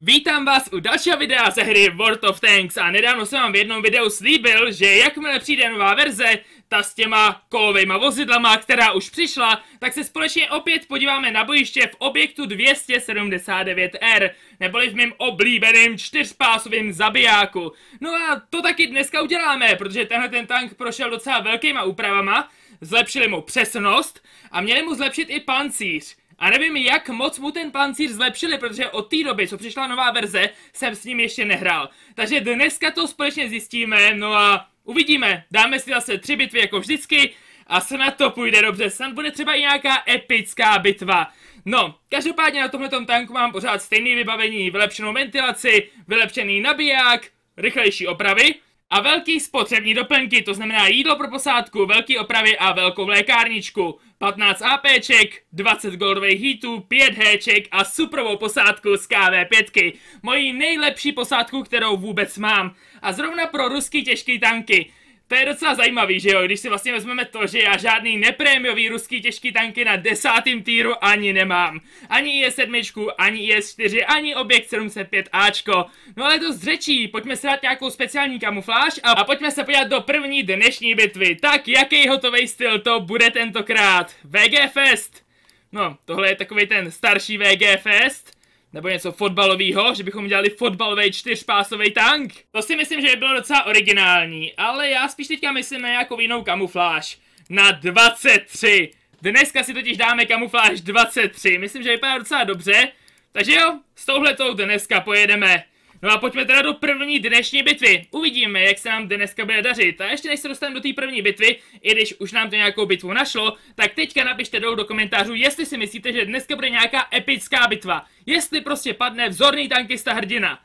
Vítám vás u dalšího videa ze hry World of Tanks a nedávno jsem vám v jednom videu slíbil, že jakmile přijde nová verze, ta s těma kolovejma vozidlama, která už přišla, tak se společně opět podíváme na bojiště v objektu 279R, neboli v mém oblíbeném čtyřpásovém zabijáku. No a to taky dneska uděláme, protože tenhle ten tank prošel docela velkýma úpravama, zlepšili mu přesnost a měli mu zlepšit i pancíř. A nevím, jak moc mu ten pancíř zlepšili, protože od té doby, co přišla nová verze, jsem s ním ještě nehrál. Takže dneska to společně zjistíme, no a uvidíme. Dáme si zase tři bitvy jako vždycky a snad to půjde dobře. Snad bude třeba i nějaká epická bitva. No, každopádně na tomhle tanku mám pořád stejné vybavení, vylepšenou ventilaci, vylepšený nabiják, rychlejší opravy a velký spotřební doplňky, to znamená jídlo pro posádku, velký opravy a velkou lékárničku. 15 APček, 20 goldovej hitů, 5 Hček a superovou posádku z KV5. Moji nejlepší posádku, kterou vůbec mám. A zrovna pro ruský těžký tanky. To je docela zajímavý, že jo, když si vlastně vezmeme to, že já žádný neprémiový ruský těžký tanky na desátém týru ani nemám. Ani IS-7, ani IS-4, ani objekt 705Ačko. No ale to zřečí, pojďme si dát nějakou speciální kamufláž a, a pojďme se podívat do první dnešní bitvy. Tak jaký hotový styl to bude tentokrát? VG Fest! No, tohle je takový ten starší VG Fest. Nebo něco fotbalového, že bychom dělali fotbalový čtyřpásový tank. To si myslím, že by bylo docela originální, ale já spíš teďka myslím na nějakou jinou kamufláž. Na 23. Dneska si totiž dáme kamufláž 23, myslím, že vypadá docela dobře. Takže jo, s touhletou dneska pojedeme. No a pojďme teda do první dnešní bitvy. Uvidíme, jak se nám dneska bude dařit. A ještě než se dostaneme do té první bitvy, i když už nám to nějakou bitvu našlo, tak teďka napište dolů do komentářů, jestli si myslíte, že dneska bude nějaká epická bitva. Jestli prostě padne vzorný tankista hrdina.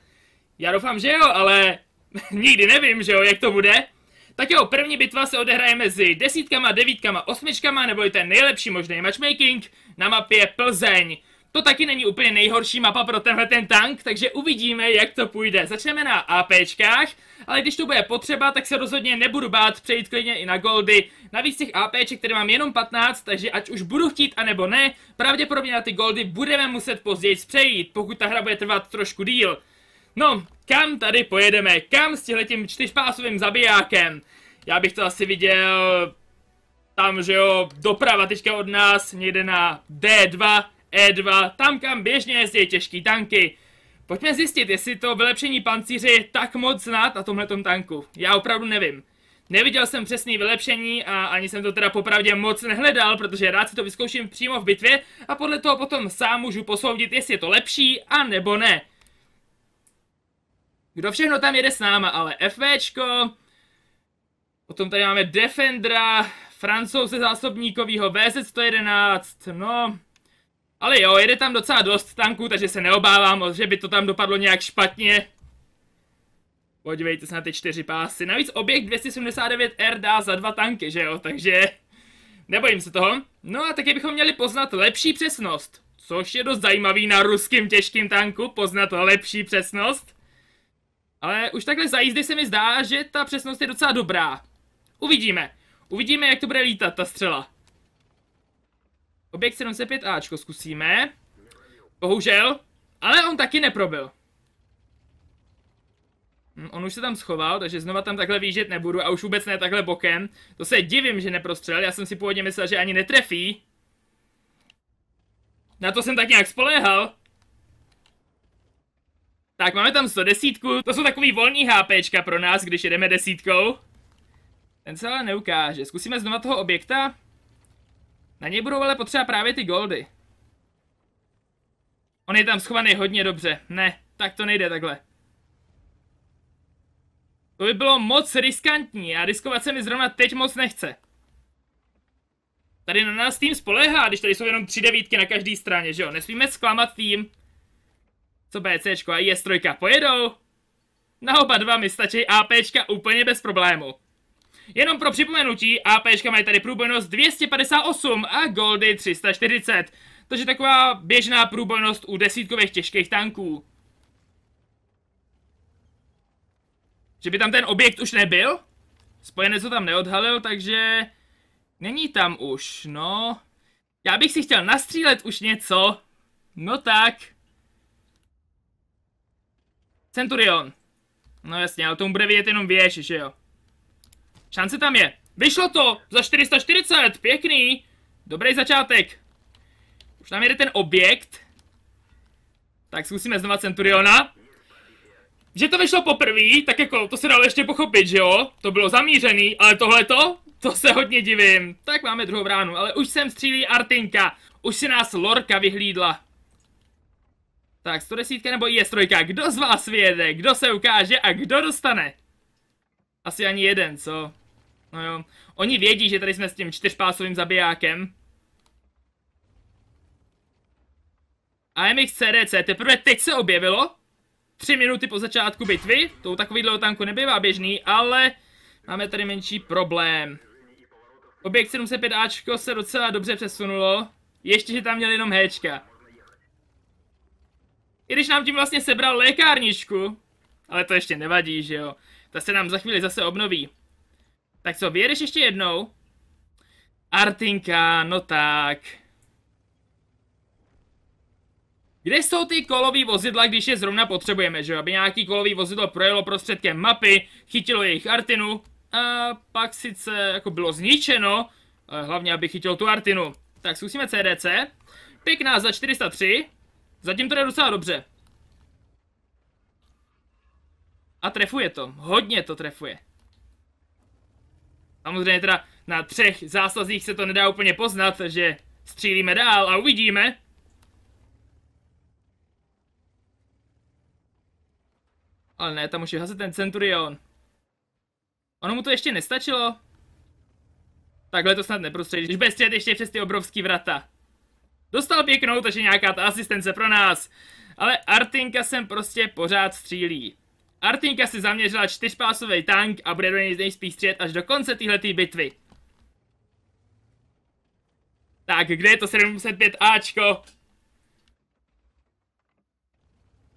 Já doufám, že jo, ale nikdy nevím, že jo, jak to bude. Tak jo, první bitva se odehraje mezi desítkama, devítkama, osmičkama, je ten nejlepší možný matchmaking na mapě Plzeň. To taky není úplně nejhorší mapa pro tenhle ten tank, takže uvidíme, jak to půjde. Začneme na APčkách, ale když to bude potřeba, tak se rozhodně nebudu bát přejít klidně i na goldy. Navíc těch APček, které mám jenom 15, takže ať už budu chtít, anebo ne, pravděpodobně na ty goldy budeme muset později přejít, pokud ta hra bude trvat trošku díl. No, kam tady pojedeme? Kam s tím čtyřpásovým zabijákem? Já bych to asi viděl tam, že jo, doprava teďka od nás, někde na D2, E2, tam kam běžně jezdí těžký tanky. Pojďme zjistit, jestli to vylepšení pancíře je tak moc znát na tomhletom tanku. Já opravdu nevím. Neviděl jsem přesný vylepšení a ani jsem to teda popravdě moc nehledal, protože rád si to vyzkouším přímo v bitvě a podle toho potom sám můžu posoudit, jestli je to lepší a nebo ne. Kdo všechno tam jede s náma, ale FVčko, potom tady máme Defendra, francouze zásobníkovýho VZ111, no... Ale jo, jede tam docela dost tanků, takže se neobávám, že by to tam dopadlo nějak špatně. Podívejte se na ty čtyři pásy. Navíc objekt 279R dá za dva tanky, že jo, takže... Nebojím se toho. No a taky bychom měli poznat lepší přesnost. Což je dost zajímavý na ruským těžkým tanku, poznat lepší přesnost. Ale už takhle za jízdy se mi zdá, že ta přesnost je docela dobrá. Uvidíme. Uvidíme, jak to bude lítat ta střela. Objekt 75Ačko zkusíme. Bohužel. Ale on taky neprobil. Hm, on už se tam schoval, takže znova tam takhle výžet nebudu a už vůbec ne takhle bokem. To se divím, že neprostřel, já jsem si původně myslel, že ani netrefí. Na to jsem tak nějak spoléhal. Tak, máme tam 110, to jsou takový volný HPčka pro nás, když jedeme desítkou. Ten se ale neukáže, zkusíme znova toho objekta. Na něj budou ale potřeba právě ty goldy. On je tam schovaný hodně dobře. Ne, tak to nejde takhle. To by bylo moc riskantní a riskovat se mi zrovna teď moc nechce. Tady na nás tým spolehá, když tady jsou jenom tři devítky na každé straně, že jo? Nesmíme zklamat tým. Co BCčko a IS3 pojedou? Na oba dva mi stačí APčka úplně bez problému. Jenom pro připomenutí, APčka mají tady průbojnost 258 a goldy 340, takže taková běžná průbojnost u desítkových těžkých tanků. Že by tam ten objekt už nebyl? Spojenec to tam neodhalil, takže... Není tam už, no... Já bych si chtěl nastřílet už něco. No tak. Centurion. No jasně, ale tomu bude vidět jenom věž, že jo. Šance tam je. Vyšlo to za 440, pěkný. Dobrý začátek. Už tam jede ten objekt. Tak zkusíme znova Centuriona. Že to vyšlo poprvé, tak jako to se dalo ještě pochopit, že jo? To bylo zamířený, ale tohle to, to se hodně divím. Tak máme druhou bránu, ale už sem střílí Artinka. Už si nás Lorka vyhlídla. Tak 110 nebo IS3, kdo z vás vyjede, kdo se ukáže a kdo dostane? Asi ani jeden, co? No jo. Oni vědí, že tady jsme s tím čtyřpásovým zabijákem. AMX CDC, teprve teď se objevilo. Tři minuty po začátku bitvy, to u takovýhle tanku nebývá běžný, ale máme tady menší problém. Objekt 705Ačko se docela dobře přesunulo, ještě že tam měl jenom Hčka. I když nám tím vlastně sebral lékárničku, ale to ještě nevadí, že jo. Ta se nám za chvíli zase obnoví. Tak co, vyjedeš ještě jednou? Artinka, no tak. Kde jsou ty kolový vozidla, když je zrovna potřebujeme, že Aby nějaký kolový vozidlo projelo prostředkem mapy, chytilo jejich Artinu, a pak sice jako bylo zničeno, hlavně aby chytil tu Artinu. Tak zkusíme CDC. Pěkná za 403. Zatím to jde docela dobře. A trefuje to. Hodně to trefuje. Samozřejmě teda na třech zásazích se to nedá úplně poznat, takže střílíme dál a uvidíme. Ale ne, tam už je hazet ten Centurion. Ono mu to ještě nestačilo. Takhle to snad neprostředí, když bude střílet ještě přes ty obrovský vrata. Dostal pěknou, takže nějaká ta asistence pro nás. Ale Artinka sem prostě pořád střílí. Artinka si zaměřila čtyřpásový tank a bude do něj nejspíš střílet až do konce této bitvy. Tak, kde je to 705 Ačko?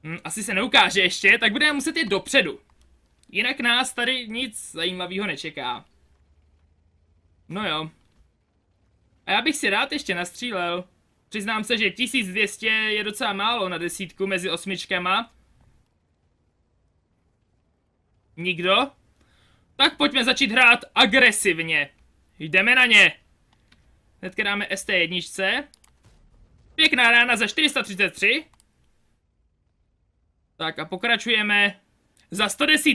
Hm, asi se neukáže ještě, tak budeme muset jít dopředu. Jinak nás tady nic zajímavého nečeká. No jo. A já bych si rád ještě nastřílel. Přiznám se, že 1200 je docela málo na desítku mezi osmičkama, Nikdo? Tak pojďme začít hrát agresivně. Jdeme na ně. Hnedka dáme ST1. Pěkná rána za 433. Tak a pokračujeme za 110.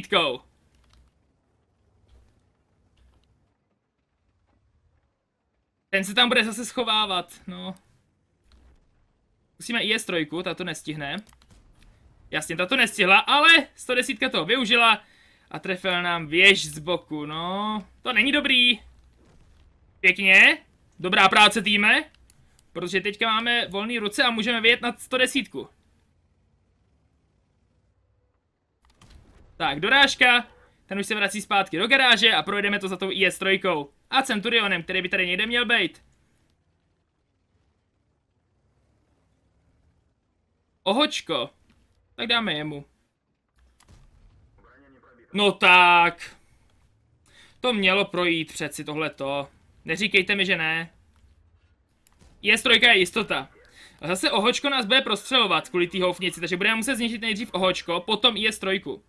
Ten se tam bude zase schovávat, no. Musíme IS-3, ta to nestihne. Jasně, ta to nestihla, ale 110 to využila. A trefil nám věž z boku, no. To není dobrý. Pěkně. Dobrá práce, týme. Protože teďka máme volné ruce a můžeme vyjet na 110. Tak, dorážka. Ten už se vrací zpátky do garáže a projedeme to za tou IS-3. A Centurionem, který by tady někde měl být. Ohočko. Tak dáme jemu. No tak. To mělo projít přeci tohleto. Neříkejte mi, že ne. Je strojka je jistota. A zase ohočko nás bude prostřelovat kvůli té houfnici, takže budeme muset zničit nejdřív ohočko, potom je strojku.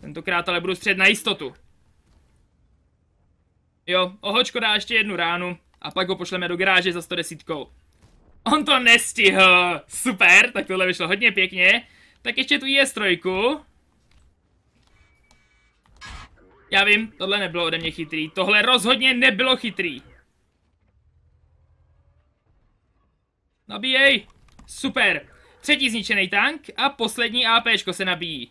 Tentokrát ale budu střed na jistotu. Jo, ohočko dá ještě jednu ránu a pak ho pošleme do garáže za 110. On to nestihl! Super, tak tohle vyšlo hodně pěkně. Tak ještě tu je strojku. Já vím, tohle nebylo ode mě chytrý. Tohle rozhodně nebylo chytrý. Nabíjej. Super. Třetí zničený tank a poslední APčko se nabíjí.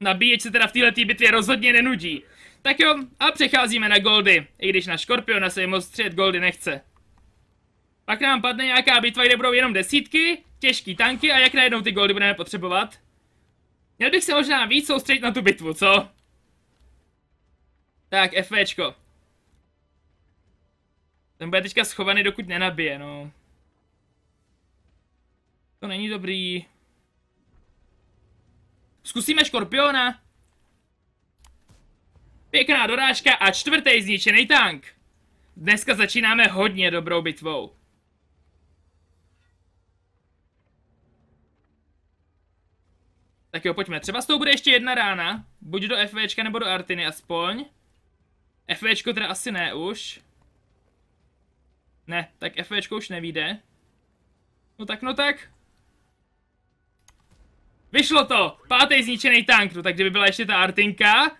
Nabíječ se teda v této bitvě rozhodně nenudí. Tak jo, a přecházíme na Goldy, i když na Škorpiona se moc střet Goldy nechce. Pak nám padne nějaká bitva, kde budou jenom desítky, těžký tanky a jak najednou ty Goldy budeme potřebovat? Měl bych se možná víc soustředit na tu bitvu, co? Tak, FVčko. Ten bude teďka schovaný, dokud nenabije, no. To není dobrý. Zkusíme škorpiona. Pěkná dorážka a čtvrtý zničený tank. Dneska začínáme hodně dobrou bitvou. Tak jo, pojďme. Třeba s tou bude ještě jedna rána. Buď do FVčka nebo do Artiny aspoň. FVčko teda asi ne už. Ne, tak FVčko už nevíde. No tak, no tak. Vyšlo to! Pátý zničený tank, no tak kdyby byla ještě ta Artinka.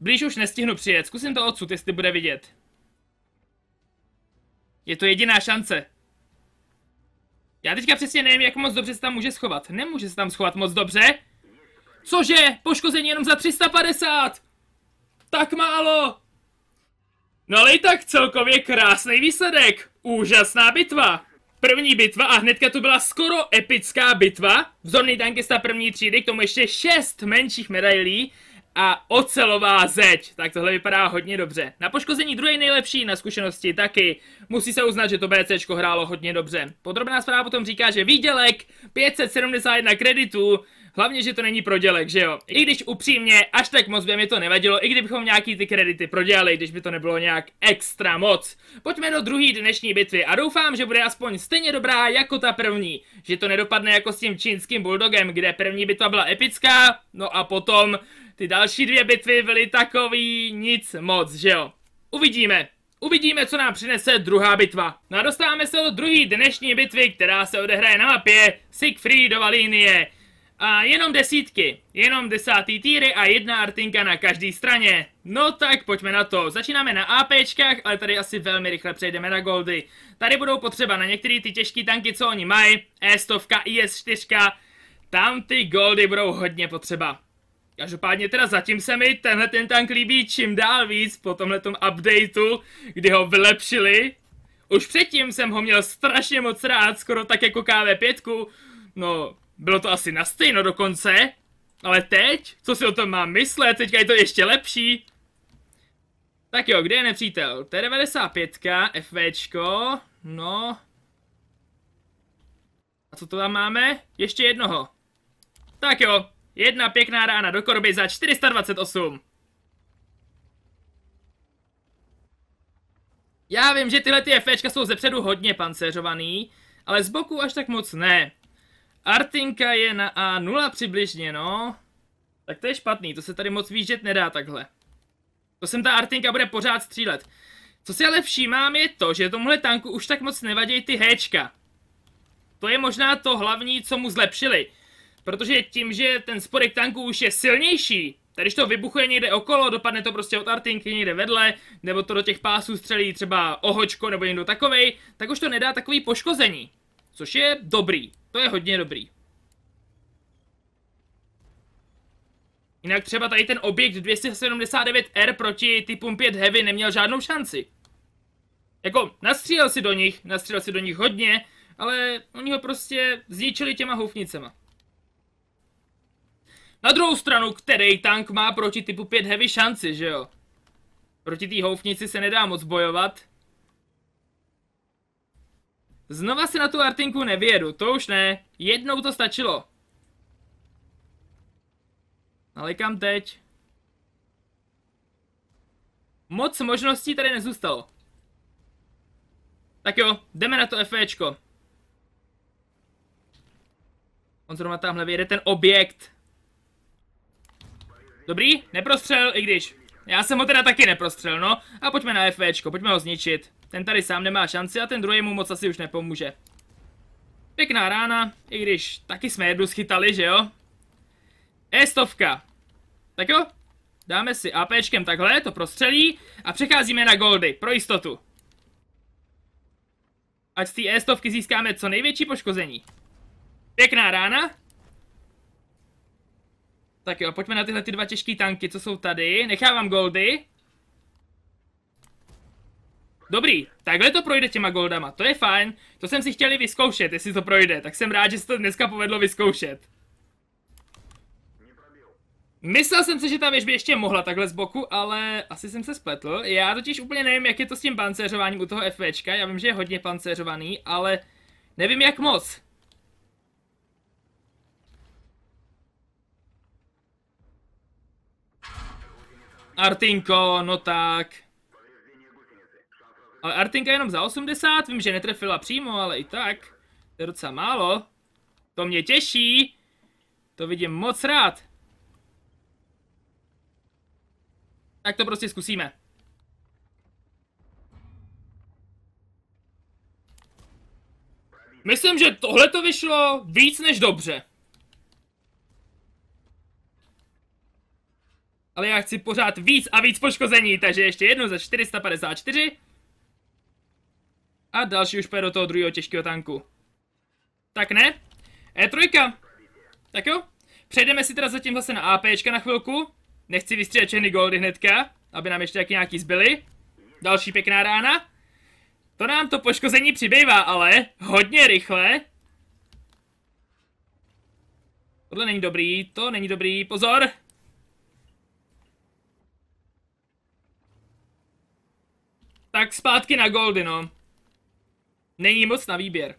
Blíž už nestihnu přijet, zkusím to odsud, jestli bude vidět. Je to jediná šance. Já teďka přesně nevím, jak moc dobře se tam může schovat. Nemůže se tam schovat moc dobře. Cože? Poškození jenom za 350! Tak málo! No ale i tak celkově krásný výsledek. Úžasná bitva. První bitva a hnedka to byla skoro epická bitva. Vzorný tankista první třídy, k tomu ještě šest menších medailí a ocelová zeď. Tak tohle vypadá hodně dobře. Na poškození druhé nejlepší, na zkušenosti taky. Musí se uznat, že to BC hrálo hodně dobře. Podrobná zpráva potom říká, že výdělek 571 kreditů Hlavně, že to není prodělek, že jo. I když upřímně, až tak moc by mi to nevadilo, i kdybychom nějaký ty kredity prodělali, když by to nebylo nějak extra moc. Pojďme do druhé dnešní bitvy a doufám, že bude aspoň stejně dobrá jako ta první. Že to nedopadne jako s tím čínským bulldogem, kde první bitva byla epická, no a potom ty další dvě bitvy byly takový nic moc, že jo. Uvidíme. Uvidíme, co nám přinese druhá bitva. No a dostáváme se do druhé dnešní bitvy, která se odehraje na mapě Siegfriedova linie. A jenom desítky, jenom desátý týry a jedna artinka na každý straně. No tak pojďme na to, začínáme na APčkách, ale tady asi velmi rychle přejdeme na goldy. Tady budou potřeba na některé ty těžké tanky, co oni mají, E100, IS4, tam ty goldy budou hodně potřeba. Každopádně teda zatím se mi tenhle ten tank líbí čím dál víc po tomhletom updateu, kdy ho vylepšili. Už předtím jsem ho měl strašně moc rád, skoro tak jako KV5, no bylo to asi na stejno dokonce. Ale teď? Co si o tom mám myslet? Teďka je to ještě lepší. Tak jo, kde je nepřítel? T95, FVčko, no. A co to tam máme? Ještě jednoho. Tak jo, jedna pěkná rána do korby za 428. Já vím, že tyhle ty FVčka jsou zepředu hodně pancéřovaný, ale z boku až tak moc ne. Artinka je na A0 přibližně, no. Tak to je špatný, to se tady moc výjíždět nedá takhle. To sem ta Artinka bude pořád střílet. Co si ale všímám je to, že tomuhle tanku už tak moc nevadí ty Hčka. To je možná to hlavní, co mu zlepšili. Protože tím, že ten spodek tanku už je silnější, když to vybuchuje někde okolo, dopadne to prostě od artinky někde vedle, nebo to do těch pásů střelí třeba ohočko nebo někdo takovej, tak už to nedá takový poškození. Což je dobrý. To je hodně dobrý. Jinak třeba tady ten objekt 279R proti typům 5 Heavy neměl žádnou šanci. Jako, nastřílel si do nich, nastřílel si do nich hodně, ale oni ho prostě zničili těma houfnicema. Na druhou stranu, který tank má proti typu 5 Heavy šanci, že jo? Proti té houfnici se nedá moc bojovat. Znova si na tu Artinku nevyjedu, to už ne. Jednou to stačilo. Ale kam teď? Moc možností tady nezůstalo. Tak jo, jdeme na to FEčko. On zrovna tamhle vyjede ten objekt. Dobrý, neprostřel, i když. Já jsem ho teda taky neprostřel, no. A pojďme na FVčko, pojďme ho zničit. Ten tady sám nemá šanci a ten druhý mu moc asi už nepomůže. Pěkná rána, i když taky jsme jednu schytali, že jo? E100. Tak jo, dáme si APčkem takhle, to prostřelí a přecházíme na goldy, pro jistotu. Ať z té e stovky získáme co největší poškození. Pěkná rána, tak jo, pojďme na tyhle ty dva těžké tanky, co jsou tady. Nechávám goldy. Dobrý, takhle to projde těma goldama, to je fajn. To jsem si chtěli vyzkoušet, jestli to projde, tak jsem rád, že se to dneska povedlo vyzkoušet. Myslel jsem si, že ta by ještě mohla takhle z boku, ale asi jsem se spletl. Já totiž úplně nevím, jak je to s tím pancéřováním u toho FVčka. Já vím, že je hodně pancéřovaný, ale nevím jak moc. Artinko, no tak. Ale Artinka jenom za 80, vím, že netrefila přímo, ale i tak. To je docela málo. To mě těší. To vidím moc rád. Tak to prostě zkusíme. Myslím, že tohle to vyšlo víc než dobře. Ale já chci pořád víc a víc poškození, takže ještě jedno za 454. A další už půjde do toho druhého těžkého tanku. Tak ne? E3. Tak jo. Přejdeme si teda zatím zase na APčka na chvilku. Nechci vystřílet všechny goldy hnedka, aby nám ještě taky nějaký zbyly. Další pěkná rána. To nám to poškození přibývá, ale hodně rychle. Tohle není dobrý, to není dobrý, pozor. Tak zpátky na goldy, no. Není moc na výběr.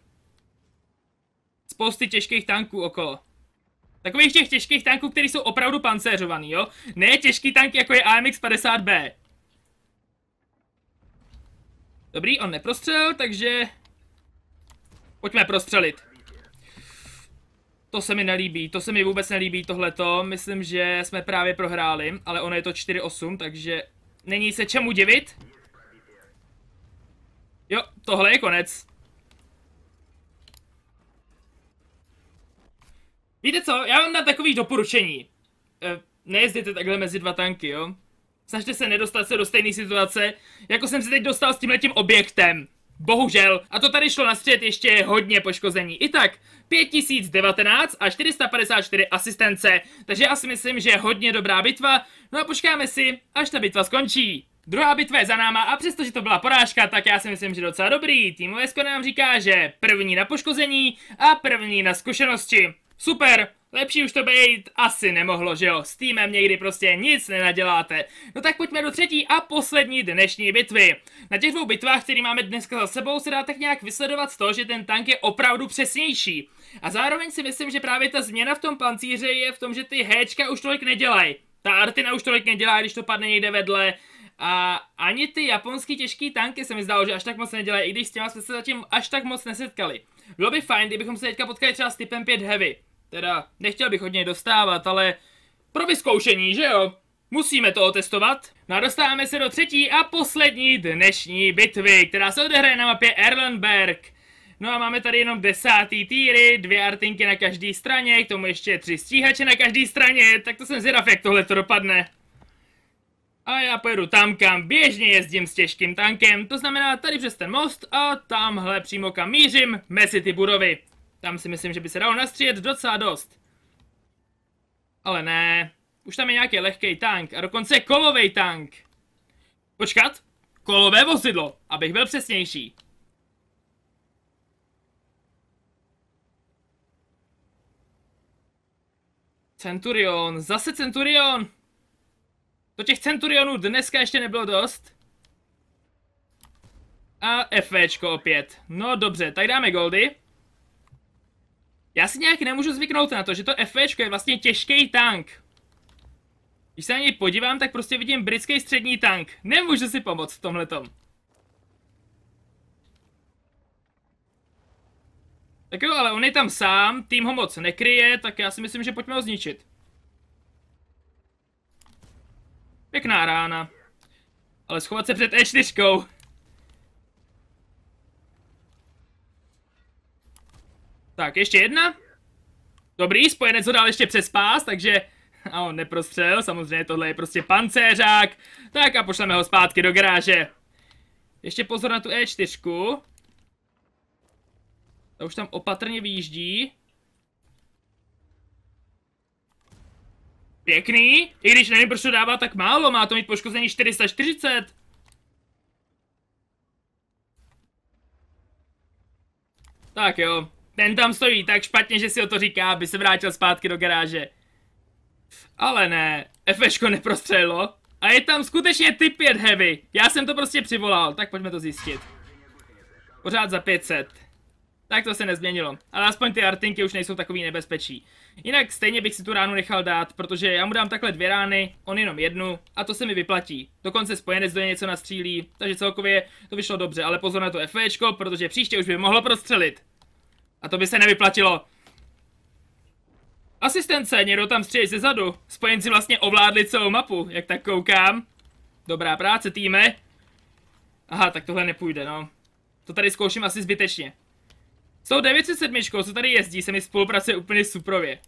Spousty těžkých tanků okolo. Takových těch těžkých tanků, které jsou opravdu pancéřovaný, jo? Ne těžký tank, jako je AMX-50B. Dobrý, on neprostřel, takže... Pojďme prostřelit. To se mi nelíbí, to se mi vůbec nelíbí tohleto. Myslím, že jsme právě prohráli, ale ono je to 4-8, takže není se čemu divit. Jo, tohle je konec. Víte co, já vám dám takový doporučení. E, nejezděte takhle mezi dva tanky, jo? Snažte se nedostat se do stejné situace, jako jsem se teď dostal s tímhletím objektem. Bohužel. A to tady šlo na střed ještě hodně poškození. I tak, 5019 a 454 asistence. Takže já si myslím, že hodně dobrá bitva. No a počkáme si, až ta bitva skončí. Druhá bitva je za náma a přestože to byla porážka, tak já si myslím, že docela dobrý. Tým USK nám říká, že první na poškození a první na zkušenosti. Super, lepší už to být asi nemohlo, že jo? S týmem někdy prostě nic nenaděláte. No tak pojďme do třetí a poslední dnešní bitvy. Na těch dvou bitvách, které máme dneska za sebou, se dá tak nějak vysledovat to, že ten tank je opravdu přesnější. A zároveň si myslím, že právě ta změna v tom pancíře je v tom, že ty Hčka už tolik nedělají. Ta Artina už tolik nedělá, když to padne někde vedle. A ani ty japonský těžké tanky se mi zdálo, že až tak moc nedělají, i když s těma jsme se zatím až tak moc nesetkali. Bylo by fajn, kdybychom se teďka potkali třeba s typem 5 Heavy. Teda, nechtěl bych hodně dostávat, ale pro vyzkoušení, že jo? Musíme to otestovat. No a dostáváme se do třetí a poslední dnešní bitvy, která se odehraje na mapě Erlenberg. No a máme tady jenom desátý týry, dvě artinky na každé straně, k tomu ještě tři stíhače na každé straně, tak to jsem zvědav, jak tohle to dopadne. A já pojedu tam, kam běžně jezdím s těžkým tankem, to znamená tady přes ten most a tamhle přímo kam mířím, mezi ty budovy. Tam si myslím, že by se dalo nastříjet docela dost. Ale ne, už tam je nějaký lehký tank a dokonce kolový tank. Počkat, kolové vozidlo, abych byl přesnější. Centurion, zase Centurion! To těch centurionů dneska ještě nebylo dost. A FVčko opět. No dobře, tak dáme goldy. Já si nějak nemůžu zvyknout na to, že to FVčko je vlastně těžký tank. Když se na něj podívám, tak prostě vidím britský střední tank. Nemůžu si pomoct v tomhletom. Tak jo, ale on je tam sám, tým ho moc nekryje, tak já si myslím, že pojďme ho zničit. Pěkná rána. Ale schovat se před E4. Tak, ještě jedna. Dobrý, spojenec ho dal ještě přes pás, takže... A on neprostřel, samozřejmě tohle je prostě pancéřák. Tak a pošleme ho zpátky do garáže. Ještě pozor na tu E4. Ta už tam opatrně výjíždí. Pěkný, i když nevím, proč to dává tak málo, má to mít poškození 440. Tak jo, ten tam stojí tak špatně, že si o to říká, aby se vrátil zpátky do garáže. Ale ne, Fško neprostřelilo. A je tam skutečně ty 5 heavy. Já jsem to prostě přivolal, tak pojďme to zjistit. Pořád za 500. Tak to se nezměnilo. Ale aspoň ty artinky už nejsou takový nebezpečí. Jinak stejně bych si tu ránu nechal dát, protože já mu dám takhle dvě rány, on jenom jednu a to se mi vyplatí. Dokonce spojenec do něj něco nastřílí, takže celkově to vyšlo dobře, ale pozor na to FVčko, protože příště už by mohlo prostřelit. A to by se nevyplatilo. Asistence, někdo tam střílí ze zadu. Spojenci vlastně ovládli celou mapu, jak tak koukám. Dobrá práce, týme. Aha, tak tohle nepůjde, no. To tady zkouším asi zbytečně. S tou 907, co tady jezdí, se mi spolupracuje úplně suprově.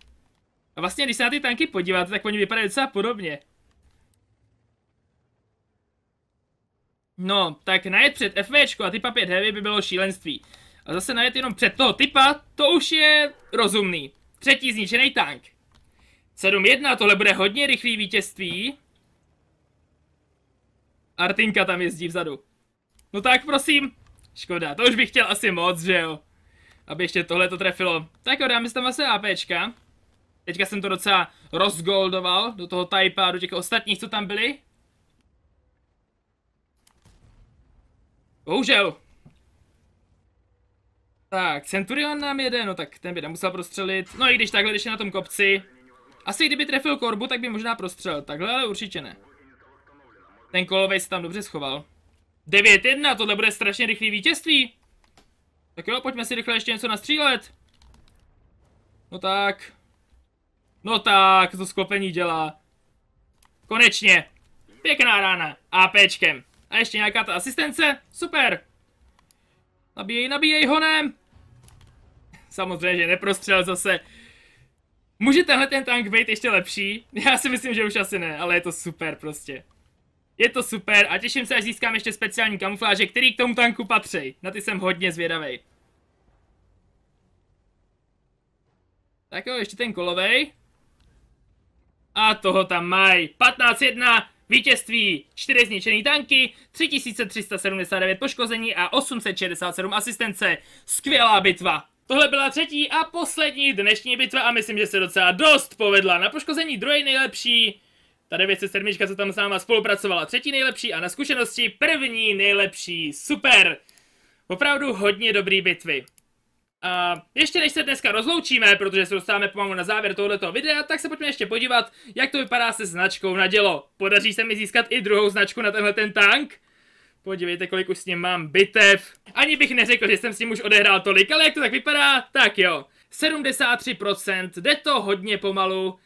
A vlastně, když se na ty tanky podíváte, tak oni vypadají docela podobně. No, tak najet před FV a typa 5 Heavy by bylo šílenství. A zase najet jenom před toho typa, to už je rozumný. Třetí zničený tank. 7-1, tohle bude hodně rychlý vítězství. Artinka tam jezdí vzadu. No tak prosím. Škoda, to už bych chtěl asi moc, že jo aby ještě tohle to trefilo. Tak jo, dáme si tam asi APčka. Teďka jsem to docela rozgoldoval do toho typa, do těch ostatních, co tam byli. Bohužel. Tak, Centurion nám jede, no tak ten by nemusel prostřelit. No i když takhle, když je na tom kopci. Asi kdyby trefil korbu, tak by možná prostřel. Takhle, ale určitě ne. Ten kolovej se tam dobře schoval. 9-1, tohle bude strašně rychlý vítězství. Tak jo, pojďme si rychle ještě něco nastřílet. No tak. No tak, to sklopení dělá. Konečně. Pěkná rána. APčkem. A ještě nějaká ta asistence? Super. Nabíjej, nabíjej honem. Samozřejmě, že neprostřel zase. Může tenhle ten tank být ještě lepší? Já si myslím, že už asi ne, ale je to super prostě. Je to super a těším se, až získám ještě speciální kamufláže, který k tomu tanku patří. Na ty jsem hodně zvědavý. Tak jo, ještě ten kolovej. A toho tam mají. 15-1, vítězství, 4 zničený tanky, 3379 poškození a 867 asistence. Skvělá bitva. Tohle byla třetí a poslední dnešní bitva a myslím, že se docela dost povedla. Na poškození druhý nejlepší ta 907 co tam s náma spolupracovala, třetí nejlepší a na zkušenosti první nejlepší. Super! Opravdu hodně dobrý bitvy. A ještě než se dneska rozloučíme, protože se dostáváme pomalu na závěr tohoto videa, tak se pojďme ještě podívat, jak to vypadá se značkou na dělo. Podaří se mi získat i druhou značku na tenhle ten tank? Podívejte, kolik už s ním mám bitev. Ani bych neřekl, že jsem s ním už odehrál tolik, ale jak to tak vypadá, tak jo. 73%, jde to hodně pomalu.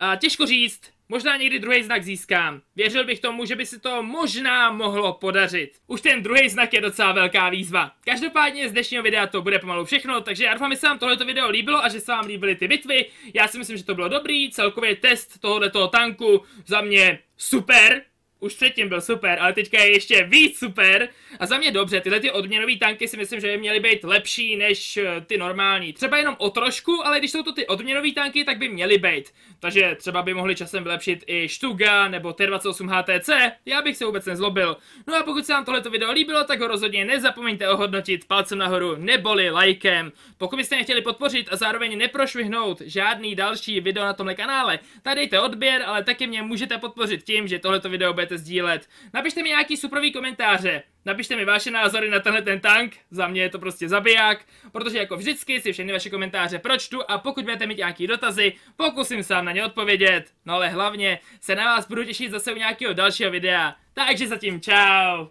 A těžko říct, Možná někdy druhý znak získám. Věřil bych tomu, že by se to možná mohlo podařit. Už ten druhý znak je docela velká výzva. Každopádně z dnešního videa to bude pomalu všechno, takže já doufám, že se vám tohleto video líbilo a že se vám líbily ty bitvy. Já si myslím, že to bylo dobrý, celkově test tohoto tanku za mě super už předtím byl super, ale teďka je ještě víc super. A za mě dobře, tyhle ty odměnové tanky si myslím, že by měly být lepší než eh, ty normální. Třeba jenom o trošku, ale když jsou to ty odměnové tanky, tak by měly být. Takže třeba by mohli časem vylepšit i Štuga nebo T28 HTC, já bych se vůbec nezlobil. No a pokud se vám tohleto video líbilo, tak ho rozhodně nezapomeňte ohodnotit palcem nahoru neboli lajkem. Pokud byste mě chtěli podpořit a zároveň neprošvihnout žádný další video na tomhle kanále, tak dejte odběr, ale taky mě můžete podpořit tím, že tohleto video bude budete sdílet. Napište mi nějaký suprový komentáře, napište mi vaše názory na tenhle ten tank, za mě je to prostě zabiják, protože jako vždycky si všechny vaše komentáře pročtu a pokud budete mít nějaký dotazy, pokusím se vám na ně odpovědět. No ale hlavně se na vás budu těšit zase u nějakého dalšího videa, takže zatím čau!